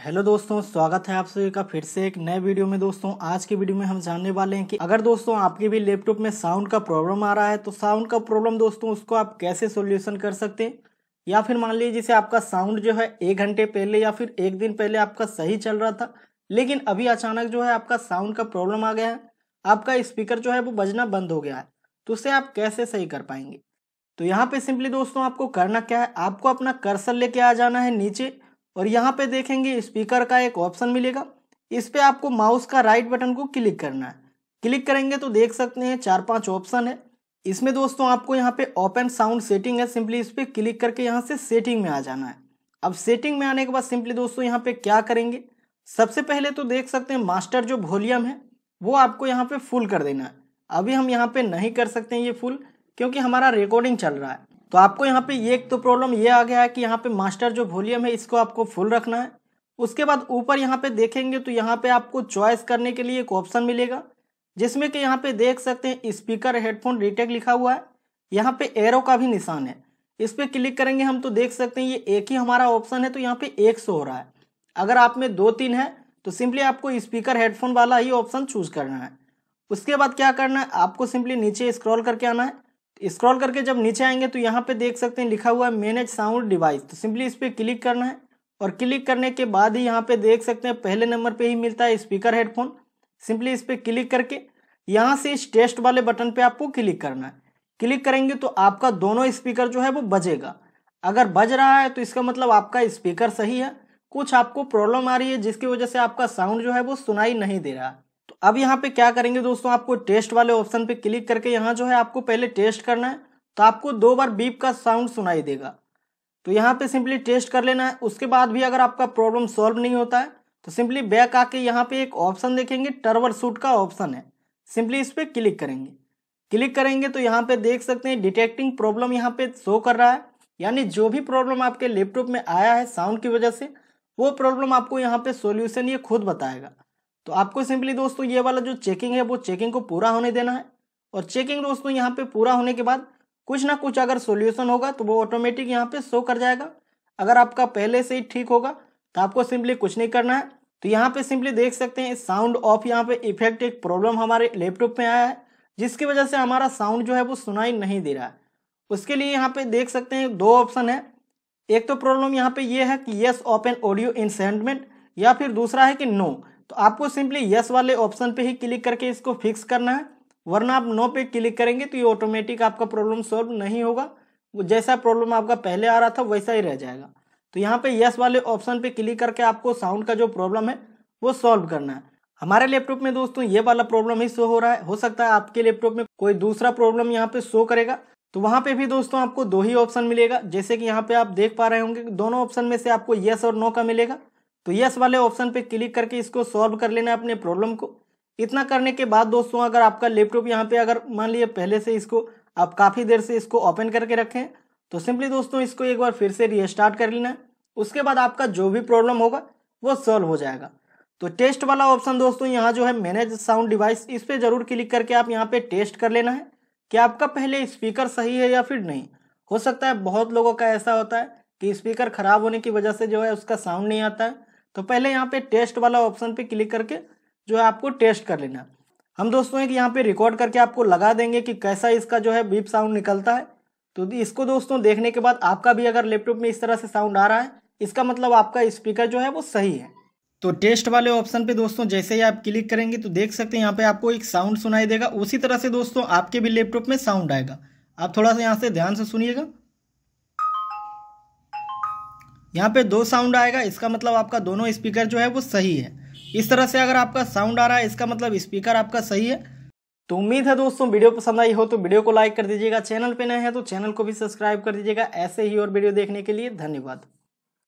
Hello दोस्तों स्वागत है आप सभी का फिर से एक नए वीडियो में दोस्तों आज के वीडियो में हम जानने वाले हैं कि अगर दोस्तों आपके भी लैपटॉप में साउंड का प्रॉब्लम आ रहा है तो साउंड का प्रॉब्लम दोस्तों उसको आप कैसे सोल्यूशन कर सकते हैं या फिर मान लीजिए जैसे आपका साउंड जो है एक घंटे पहले या फिर एक दिन पहले आपका सही चल रहा था लेकिन अभी अचानक जो है आपका साउंड का प्रॉब्लम आ गया है आपका स्पीकर जो है वो बजना बंद हो गया है तो उसे आप कैसे सही कर पाएंगे तो यहाँ पे सिंपली दोस्तों आपको करना क्या है आपको अपना कर्सर लेके आ जाना है नीचे और यहाँ पे देखेंगे स्पीकर का एक ऑप्शन मिलेगा इस पर आपको माउस का राइट बटन को क्लिक करना है क्लिक करेंगे तो देख सकते हैं चार पांच ऑप्शन है इसमें दोस्तों आपको यहाँ पे ओपन साउंड सेटिंग है सिंपली इस पर क्लिक करके यहाँ से सेटिंग में आ जाना है अब सेटिंग में आने के बाद सिंपली दोस्तों यहाँ पे क्या करेंगे सबसे पहले तो देख सकते हैं मास्टर जो वॉल्यूम है वो आपको यहाँ पे फुल कर देना है अभी हम यहाँ पे नहीं कर सकते हैं ये फुल क्योंकि हमारा रिकॉर्डिंग चल रहा है तो आपको यहाँ पे एक तो प्रॉब्लम ये आ गया है कि यहाँ पे मास्टर जो वॉल्यूम है इसको आपको फुल रखना है उसके बाद ऊपर यहाँ पे देखेंगे तो यहाँ पे आपको चॉइस करने के लिए एक ऑप्शन मिलेगा जिसमें कि यहाँ पे देख सकते हैं स्पीकर हेडफोन रिटेक लिखा हुआ है यहाँ पे एरो का भी निशान है इस पर क्लिक करेंगे हम तो देख सकते हैं ये एक ही हमारा ऑप्शन है तो यहाँ पे एक सौ हो रहा है अगर आप में दो तीन है तो सिंपली आपको स्पीकर हेडफोन वाला ही ऑप्शन चूज करना है उसके बाद क्या करना है आपको सिंपली नीचे स्क्रॉल करके आना है स्क्रॉल करके जब नीचे आएंगे तो यहाँ पे देख सकते हैं लिखा हुआ है मैनेज साउंड डिवाइस तो सिंपली इस पर क्लिक करना है और क्लिक करने के बाद ही यहाँ पे देख सकते हैं पहले नंबर पे ही मिलता है स्पीकर हेडफोन सिंपली इस पर क्लिक करके यहाँ से इस टेस्ट वाले बटन पे आपको क्लिक करना है क्लिक करेंगे तो आपका दोनों स्पीकर जो है वो बजेगा अगर बज रहा है तो इसका मतलब आपका स्पीकर सही है कुछ आपको प्रॉब्लम आ रही है जिसकी वजह से आपका साउंड जो है वो सुनाई नहीं दे रहा अब यहाँ पे क्या करेंगे दोस्तों आपको टेस्ट वाले ऑप्शन पे क्लिक करके यहाँ जो है आपको पहले टेस्ट करना है तो आपको दो बार बीप का साउंड सुनाई देगा तो यहाँ पे सिंपली टेस्ट कर लेना है उसके बाद भी अगर आपका प्रॉब्लम सॉल्व नहीं होता है तो सिंपली बैक आके यहाँ पे एक ऑप्शन देखेंगे टर्वर सूट का ऑप्शन है सिंपली इस पर क्लिक करेंगे क्लिक करेंगे तो यहाँ पे देख सकते हैं डिटेक्टिंग प्रॉब्लम यहाँ पे शो कर रहा है यानी जो भी प्रॉब्लम आपके लैपटॉप में आया है साउंड की वजह से वो प्रॉब्लम आपको यहाँ पे सोल्यूशन ये खुद बताएगा तो आपको सिंपली दोस्तों ये वाला जो चेकिंग है वो चेकिंग को पूरा होने देना है और चेकिंग दोस्तों यहाँ पे पूरा होने के बाद कुछ ना कुछ अगर सोल्यूशन होगा तो वो ऑटोमेटिक यहाँ पे शो कर जाएगा अगर आपका पहले से ही ठीक होगा तो आपको सिंपली कुछ नहीं करना है तो यहाँ पे सिंपली देख सकते हैं साउंड ऑफ यहाँ पे इफेक्ट एक प्रॉब्लम हमारे लैपटॉप में आया है जिसकी वजह से हमारा साउंड जो है वो सुनाई नहीं दे रहा है उसके लिए यहाँ पे देख सकते हैं दो ऑप्शन है एक तो प्रॉब्लम यहाँ पे ये यह है कि यस ओपन ऑडियो इंसेंटमेंट या फिर दूसरा है कि नो no. तो आपको सिंपली यस वाले ऑप्शन पे ही क्लिक करके इसको फिक्स करना है वरना आप नो पे क्लिक करेंगे तो ये ऑटोमेटिक आपका प्रॉब्लम सॉल्व नहीं होगा जैसा प्रॉब्लम आपका पहले आ रहा था वैसा ही रह जाएगा तो यहाँ पे यस वाले ऑप्शन पे क्लिक करके आपको साउंड का जो प्रॉब्लम है वो सॉल्व करना है हमारे लैपटॉप में दोस्तों ये वाला प्रॉब्लम ही शो हो रहा है हो सकता है आपके लैपटॉप में कोई दूसरा प्रॉब्लम यहाँ पे शो करेगा तो वहाँ पे भी दोस्तों आपको दो ही ऑप्शन मिलेगा जैसे कि यहाँ पे आप देख पा रहे होंगे दोनों ऑप्शन में से आपको यस और नो का मिलेगा तो यस वाले ऑप्शन पे क्लिक करके इसको सॉल्व कर लेना अपने प्रॉब्लम को इतना करने के बाद दोस्तों अगर आपका लैपटॉप यहाँ पे अगर मान लिए पहले से इसको आप काफ़ी देर से इसको ओपन करके रखें तो सिंपली दोस्तों इसको एक बार फिर से रीस्टार्ट कर लेना उसके बाद आपका जो भी प्रॉब्लम होगा वो सॉल्व हो जाएगा तो टेस्ट वाला ऑप्शन दोस्तों यहाँ जो है मैनेज साउंड डिवाइस इस पर जरूर क्लिक करके आप यहाँ पे टेस्ट कर लेना है कि आपका पहले स्पीकर सही है या फिर नहीं हो सकता है बहुत लोगों का ऐसा होता है कि स्पीकर खराब होने की वजह से जो है उसका साउंड नहीं आता है तो पहले यहाँ पे टेस्ट वाला ऑप्शन पे क्लिक करके जो है आपको टेस्ट कर लेना हम दोस्तों एक यहाँ पे रिकॉर्ड करके आपको लगा देंगे कि कैसा इसका जो है बीप साउंड निकलता है तो इसको दोस्तों देखने के बाद आपका भी अगर लैपटॉप में इस तरह से साउंड आ रहा है इसका मतलब आपका स्पीकर जो है वो सही है तो टेस्ट वाले ऑप्शन पे दोस्तों जैसे ही आप क्लिक करेंगे तो देख सकते हैं यहाँ पे आपको एक साउंड सुनाई देगा उसी तरह से दोस्तों आपके भी लैपटॉप में साउंड आएगा आप थोड़ा सा यहाँ से ध्यान से सुनिएगा यहाँ पे दो साउंड आएगा इसका मतलब आपका दोनों स्पीकर जो है वो सही है इस तरह से अगर आपका साउंड आ रहा है इसका मतलब स्पीकर आपका सही है तो उम्मीद है दोस्तों वीडियो पसंद आई हो तो वीडियो को लाइक कर दीजिएगा चैनल पे नए हैं तो चैनल को भी सब्सक्राइब कर दीजिएगा ऐसे ही और वीडियो देखने के लिए धन्यवाद